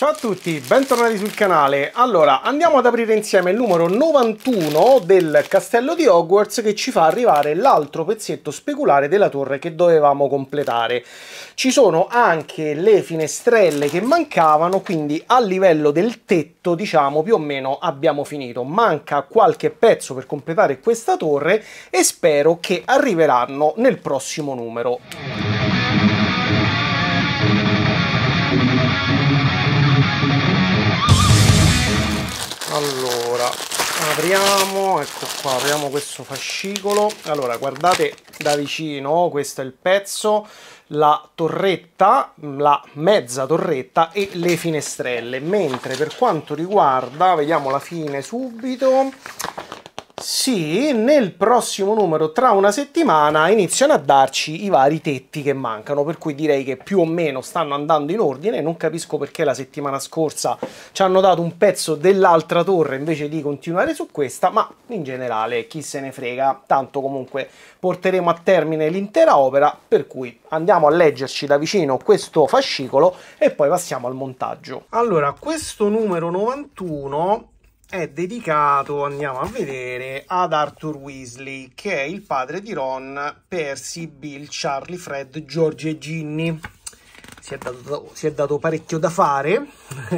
Ciao a tutti, bentornati sul canale. Allora, andiamo ad aprire insieme il numero 91 del castello di Hogwarts che ci fa arrivare l'altro pezzetto speculare della torre che dovevamo completare. Ci sono anche le finestrelle che mancavano, quindi a livello del tetto, diciamo, più o meno abbiamo finito. Manca qualche pezzo per completare questa torre e spero che arriveranno nel prossimo numero. allora apriamo ecco qua apriamo questo fascicolo allora guardate da vicino questo è il pezzo la torretta la mezza torretta e le finestrelle mentre per quanto riguarda vediamo la fine subito sì, nel prossimo numero, tra una settimana, iniziano a darci i vari tetti che mancano, per cui direi che più o meno stanno andando in ordine. Non capisco perché la settimana scorsa ci hanno dato un pezzo dell'altra torre invece di continuare su questa, ma in generale chi se ne frega, tanto comunque porteremo a termine l'intera opera, per cui andiamo a leggerci da vicino questo fascicolo e poi passiamo al montaggio. Allora, questo numero 91 è dedicato, andiamo a vedere, ad Arthur Weasley, che è il padre di Ron, Percy, Bill, Charlie, Fred, George e Ginny. Si è dato, si è dato parecchio da fare.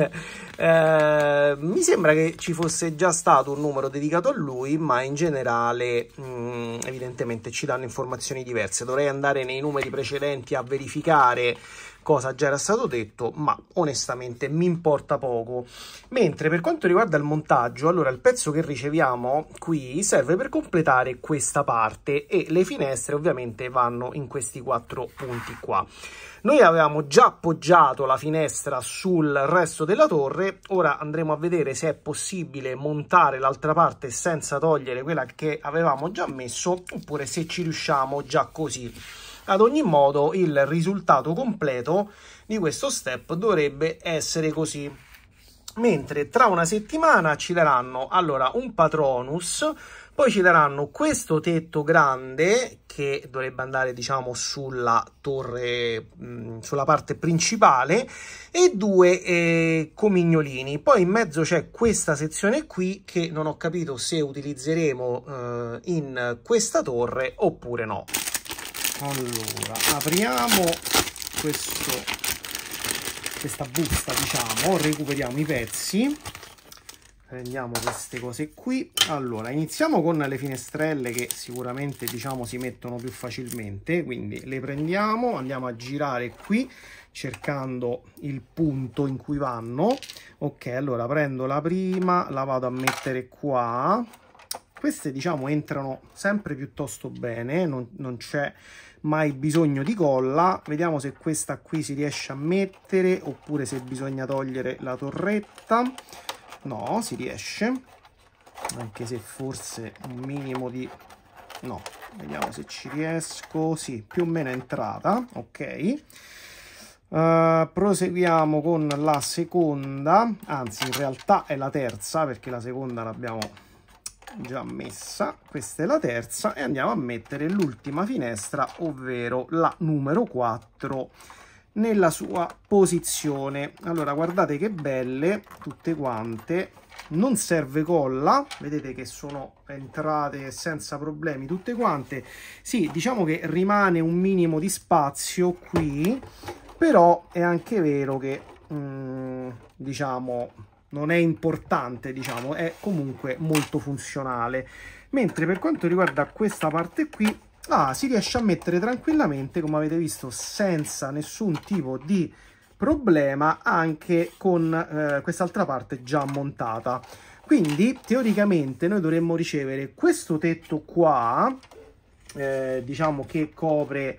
eh, mi sembra che ci fosse già stato un numero dedicato a lui, ma in generale mh, mm, evidentemente ci danno informazioni diverse. Dovrei andare nei numeri precedenti a verificare cosa già era stato detto, ma onestamente mi importa poco. Mentre per quanto riguarda il montaggio, allora il pezzo che riceviamo qui serve per completare questa parte e le finestre ovviamente vanno in questi quattro punti qua. Noi avevamo già appoggiato la finestra sul resto della torre, ora andremo a vedere se è possibile montare l'altra parte senza togliere quella che avevamo già messo oppure se ci riusciamo già così. Ad ogni modo, il risultato completo di questo step dovrebbe essere così. Mentre tra una settimana ci daranno allora un patronus, poi ci daranno questo tetto grande che dovrebbe andare diciamo sulla torre, mm, sulla parte principale e due eh, comignolini. Poi in mezzo c'è questa sezione qui che non ho capito se utilizzeremo eh, in questa torre oppure no allora apriamo questo, questa busta diciamo recuperiamo i pezzi prendiamo queste cose qui allora iniziamo con le finestrelle che sicuramente diciamo si mettono più facilmente quindi le prendiamo andiamo a girare qui cercando il punto in cui vanno ok allora prendo la prima la vado a mettere qua queste diciamo entrano sempre piuttosto bene non, non c'è mai bisogno di colla vediamo se questa qui si riesce a mettere oppure se bisogna togliere la torretta no si riesce anche se forse un minimo di no vediamo se ci riesco sì più o meno è entrata ok Uh, proseguiamo con la seconda, anzi in realtà è la terza perché la seconda l'abbiamo già messa questa è la terza e andiamo a mettere l'ultima finestra ovvero la numero 4 nella sua posizione allora guardate che belle tutte quante non serve colla vedete che sono entrate senza problemi tutte quante sì diciamo che rimane un minimo di spazio qui però è anche vero che mm, diciamo non è importante, diciamo, è comunque molto funzionale. Mentre per quanto riguarda questa parte qui, ah, si riesce a mettere tranquillamente, come avete visto, senza nessun tipo di problema, anche con eh, quest'altra parte già montata. Quindi, teoricamente, noi dovremmo ricevere questo tetto qua, eh, diciamo che copre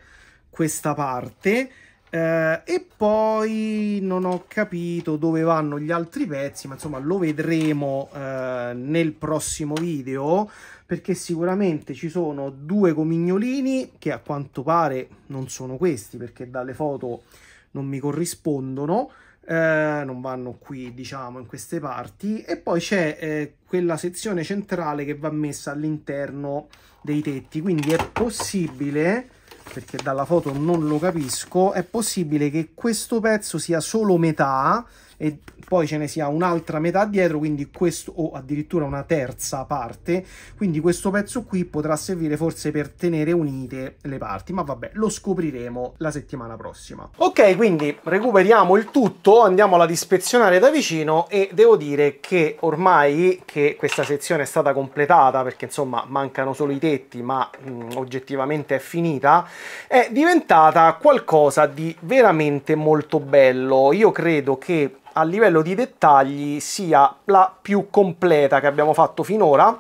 questa parte, eh, e poi non ho capito dove vanno gli altri pezzi, ma insomma lo vedremo eh, nel prossimo video, perché sicuramente ci sono due comignolini che a quanto pare non sono questi, perché dalle foto non mi corrispondono, eh, non vanno qui diciamo in queste parti, e poi c'è eh, quella sezione centrale che va messa all'interno dei tetti, quindi è possibile perché dalla foto non lo capisco, è possibile che questo pezzo sia solo metà e poi ce ne sia un'altra metà dietro, quindi questo o addirittura una terza parte, quindi questo pezzo qui potrà servire forse per tenere unite le parti, ma vabbè, lo scopriremo la settimana prossima. Ok, quindi recuperiamo il tutto, andiamola ad ispezionare da vicino e devo dire che ormai che questa sezione è stata completata, perché insomma mancano solo i tetti, ma mh, oggettivamente è finita, è diventata qualcosa di veramente molto bello. Io credo che a livello di dettagli sia la più completa che abbiamo fatto finora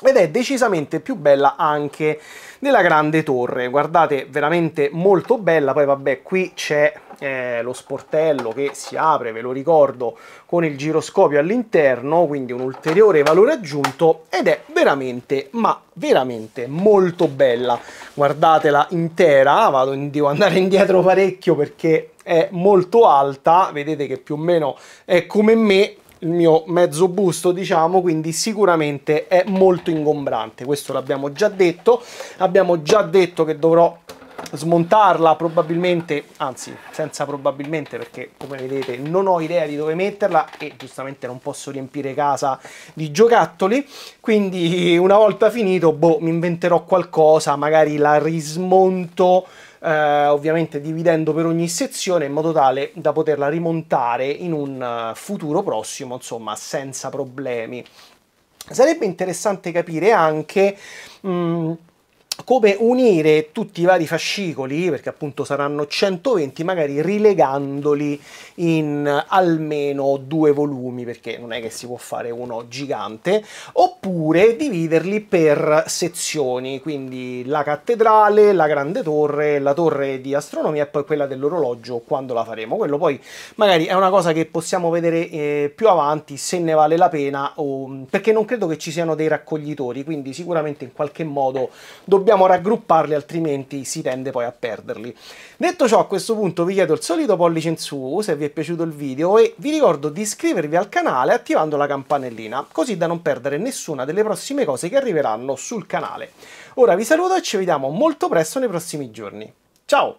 ed è decisamente più bella anche della grande torre guardate veramente molto bella poi vabbè qui c'è eh, lo sportello che si apre ve lo ricordo con il giroscopio all'interno quindi un ulteriore valore aggiunto ed è veramente ma veramente molto bella guardatela intera vado in, devo andare indietro parecchio perché è molto alta, vedete che più o meno è come me, il mio mezzo busto diciamo quindi sicuramente è molto ingombrante questo l'abbiamo già detto abbiamo già detto che dovrò smontarla probabilmente, anzi senza probabilmente perché come vedete non ho idea di dove metterla e giustamente non posso riempire casa di giocattoli, quindi una volta finito boh, mi inventerò qualcosa, magari la rismonto eh, ovviamente dividendo per ogni sezione in modo tale da poterla rimontare in un eh, futuro prossimo, insomma, senza problemi. Sarebbe interessante capire anche... Mh, mm, come unire tutti i vari fascicoli, perché appunto saranno 120, magari rilegandoli in eh, almeno due volumi, perché non è che si può fare uno gigante, oppure dividerli per sezioni, quindi la cattedrale, la grande torre, la torre di astronomia e poi quella dell'orologio quando la faremo. Quello poi magari è una cosa che possiamo vedere eh, più avanti se ne vale la pena, o, mm, perché non credo che ci siano dei raccoglitori, quindi sicuramente in qualche modo dobbiamo dobbiamo raggrupparli altrimenti si tende poi a perderli. Detto ciò a questo punto vi chiedo il solito pollice in su se vi è piaciuto il video e vi ricordo di iscrivervi al canale attivando la campanellina così da non perdere nessuna delle prossime cose che arriveranno sul canale. Ora vi saluto e ci vediamo molto presto nei prossimi giorni. Ciao!